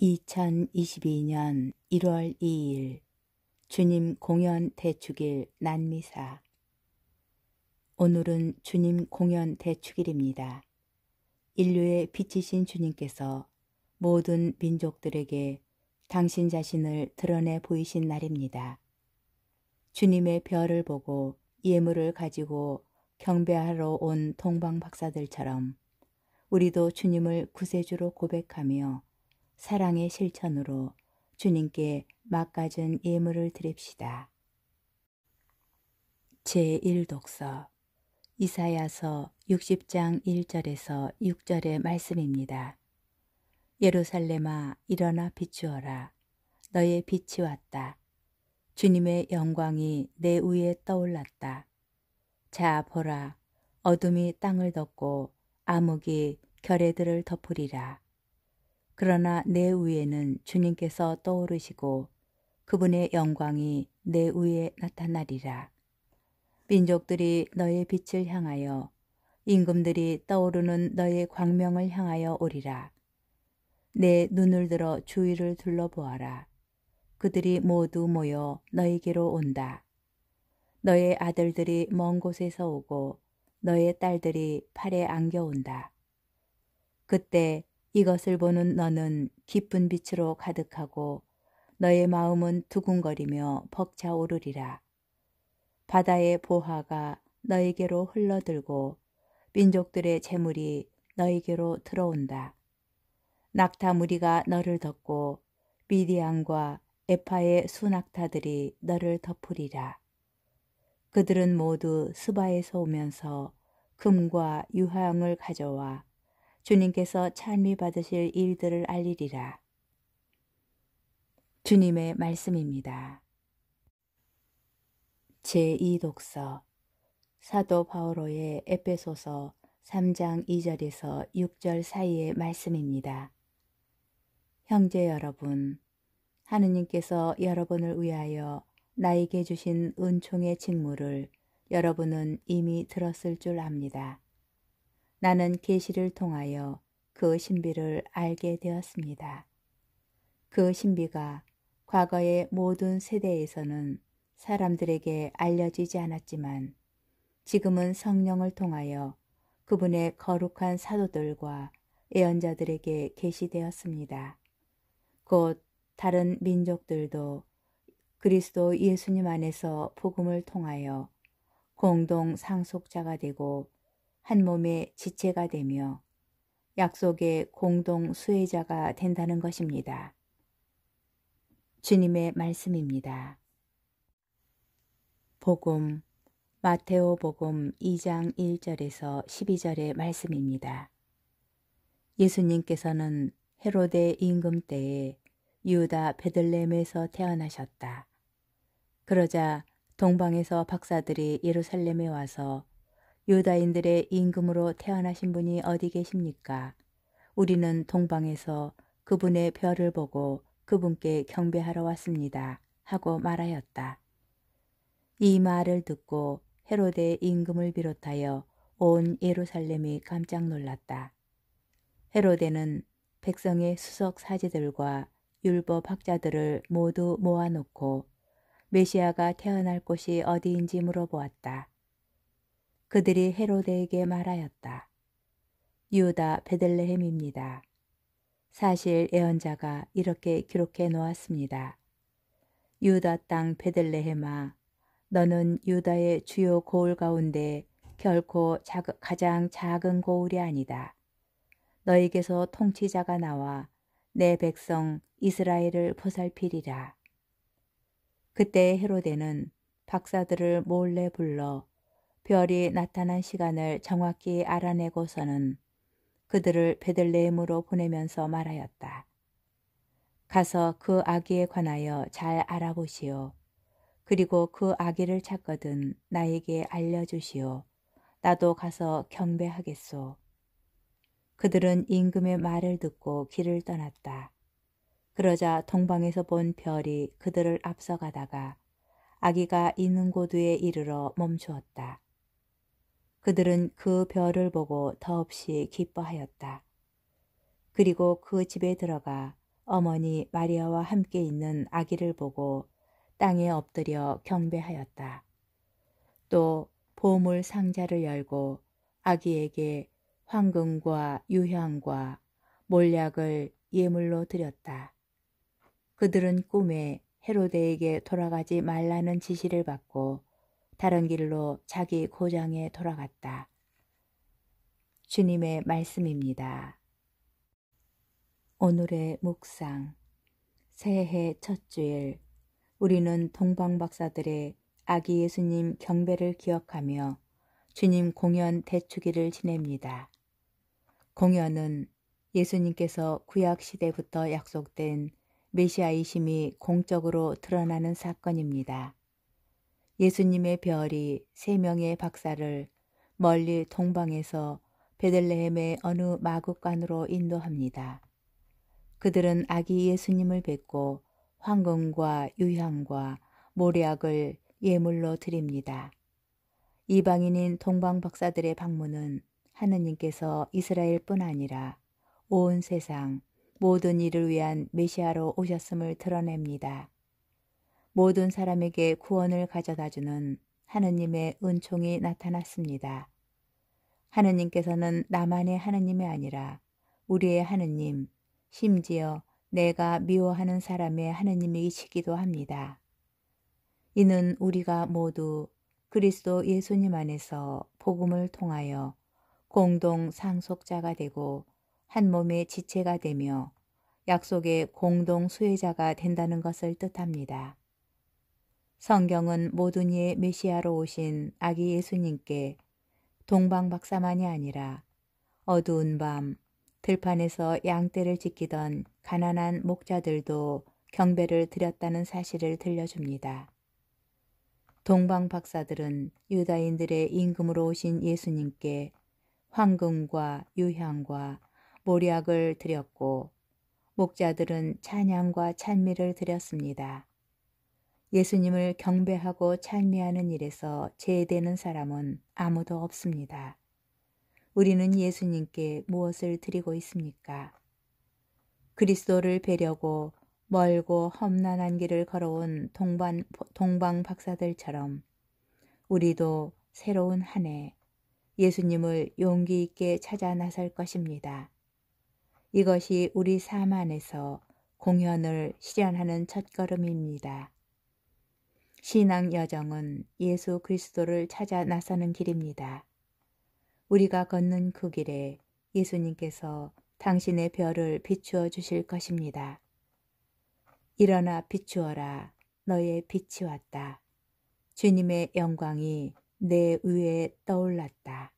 2022년 1월 2일 주님 공연 대축일 난미사 오늘은 주님 공연 대축일입니다. 인류의 빛이신 주님께서 모든 민족들에게 당신 자신을 드러내 보이신 날입니다. 주님의 별을 보고 예물을 가지고 경배하러 온 동방 박사들처럼 우리도 주님을 구세주로 고백하며 사랑의 실천으로 주님께 맡가진 예물을 드립시다. 제1독서 이사야서 60장 1절에서 6절의 말씀입니다. 예루살렘아 일어나 비추어라. 너의 빛이 왔다. 주님의 영광이 내 위에 떠올랐다. 자 보라 어둠이 땅을 덮고 암흑이 결애들을 덮으리라. 그러나 내 위에는 주님께서 떠오르시고 그분의 영광이 내 위에 나타나리라. 민족들이 너의 빛을 향하여 임금들이 떠오르는 너의 광명을 향하여 오리라. 내 눈을 들어 주위를 둘러보아라. 그들이 모두 모여 너에게로 온다. 너의 아들들이 먼 곳에서 오고 너의 딸들이 팔에 안겨온다. 그때 이것을 보는 너는 기쁜 빛으로 가득하고 너의 마음은 두근거리며 벅차오르리라. 바다의 보화가 너에게로 흘러들고 민족들의 재물이 너에게로 들어온다. 낙타 무리가 너를 덮고 미디안과 에파의 수낙타들이 너를 덮으리라. 그들은 모두 스바에서 오면서 금과 유황을 가져와 주님께서 찬미 받으실 일들을 알리리라. 주님의 말씀입니다. 제2독서 사도 바오로의 에페소서 3장 2절에서 6절 사이의 말씀입니다. 형제 여러분, 하느님께서 여러분을 위하여 나에게 주신 은총의 직무를 여러분은 이미 들었을 줄 압니다. 나는 계시를 통하여 그 신비를 알게 되었습니다. 그 신비가 과거의 모든 세대에서는 사람들에게 알려지지 않았지만 지금은 성령을 통하여 그분의 거룩한 사도들과 예언자들에게 계시되었습니다. 곧 다른 민족들도 그리스도 예수님 안에서 복음을 통하여 공동 상속자가 되고 한 몸의 지체가 되며 약속의 공동 수혜자가 된다는 것입니다. 주님의 말씀입니다. 복음 마테오 복음 2장 1절에서 12절의 말씀입니다. 예수님께서는 헤로데 임금 때에 유다 베들렘에서 태어나셨다. 그러자 동방에서 박사들이 예루살렘에 와서 유다인들의 임금으로 태어나신 분이 어디 계십니까? 우리는 동방에서 그분의 별을 보고 그분께 경배하러 왔습니다. 하고 말하였다. 이 말을 듣고 헤롯의 임금을 비롯하여 온 예루살렘이 깜짝 놀랐다. 헤로데는 백성의 수석 사제들과 율법 학자들을 모두 모아놓고 메시아가 태어날 곳이 어디인지 물어보았다. 그들이 헤로데에게 말하였다. 유다 베들레헴입니다. 사실 예언자가 이렇게 기록해 놓았습니다. 유다 땅 베들레헴아 너는 유다의 주요 고을 가운데 결코 자 가장 작은 고울이 아니다. 너에게서 통치자가 나와 내 백성 이스라엘을 보살피리라. 그때 헤로데는 박사들을 몰래 불러 별이 나타난 시간을 정확히 알아내고서는 그들을 베들레헴으로 보내면서 말하였다. 가서 그 아기에 관하여 잘 알아보시오. 그리고 그 아기를 찾거든 나에게 알려주시오. 나도 가서 경배하겠소. 그들은 임금의 말을 듣고 길을 떠났다. 그러자 동방에서 본 별이 그들을 앞서가다가 아기가 있는 고두에 이르러 멈추었다. 그들은 그 별을 보고 더없이 기뻐하였다. 그리고 그 집에 들어가 어머니 마리아와 함께 있는 아기를 보고 땅에 엎드려 경배하였다. 또 보물 상자를 열고 아기에게 황금과 유향과 몰약을 예물로 드렸다. 그들은 꿈에 헤로데에게 돌아가지 말라는 지시를 받고 다른 길로 자기 고장에 돌아갔다. 주님의 말씀입니다. 오늘의 묵상 새해 첫 주일 우리는 동방박사들의 아기 예수님 경배를 기억하며 주님 공연 대축일을 지냅니다. 공연은 예수님께서 구약시대부터 약속된 메시아이심이 공적으로 드러나는 사건입니다. 예수님의 별이 세 명의 박사를 멀리 동방에서 베들레헴의 어느 마국간으로 인도합니다. 그들은 아기 예수님을 뵙고 황금과 유향과 모략을 리 예물로 드립니다. 이방인인 동방 박사들의 방문은 하느님께서 이스라엘뿐 아니라 온 세상 모든 이를 위한 메시아로 오셨음을 드러냅니다. 모든 사람에게 구원을 가져다주는 하느님의 은총이 나타났습니다. 하느님께서는 나만의 하느님이 아니라 우리의 하느님, 심지어 내가 미워하는 사람의 하느님이시기도 합니다. 이는 우리가 모두 그리스도 예수님 안에서 복음을 통하여 공동 상속자가 되고 한 몸의 지체가 되며 약속의 공동 수혜자가 된다는 것을 뜻합니다. 성경은 모든 이의 메시아로 오신 아기 예수님께 동방박사만이 아니라 어두운 밤 들판에서 양떼를 지키던 가난한 목자들도 경배를 드렸다는 사실을 들려줍니다. 동방박사들은 유다인들의 임금으로 오신 예수님께 황금과 유향과 모략을 드렸고 목자들은 찬양과 찬미를 드렸습니다. 예수님을 경배하고 찬미하는 일에서 제외되는 사람은 아무도 없습니다. 우리는 예수님께 무엇을 드리고 있습니까? 그리스도를 배려고 멀고 험난한 길을 걸어온 동반, 동방 박사들처럼 우리도 새로운 한 해 예수님을 용기 있게 찾아 나설 것입니다. 이것이 우리 삶 안에서 공연을 실현하는 첫걸음입니다. 신앙 여정은 예수 그리스도를 찾아 나서는 길입니다. 우리가 걷는 그 길에 예수님께서 당신의 별을 비추어 주실 것입니다. 일어나 비추어라. 너의 빛이 왔다. 주님의 영광이 내 위에 떠올랐다.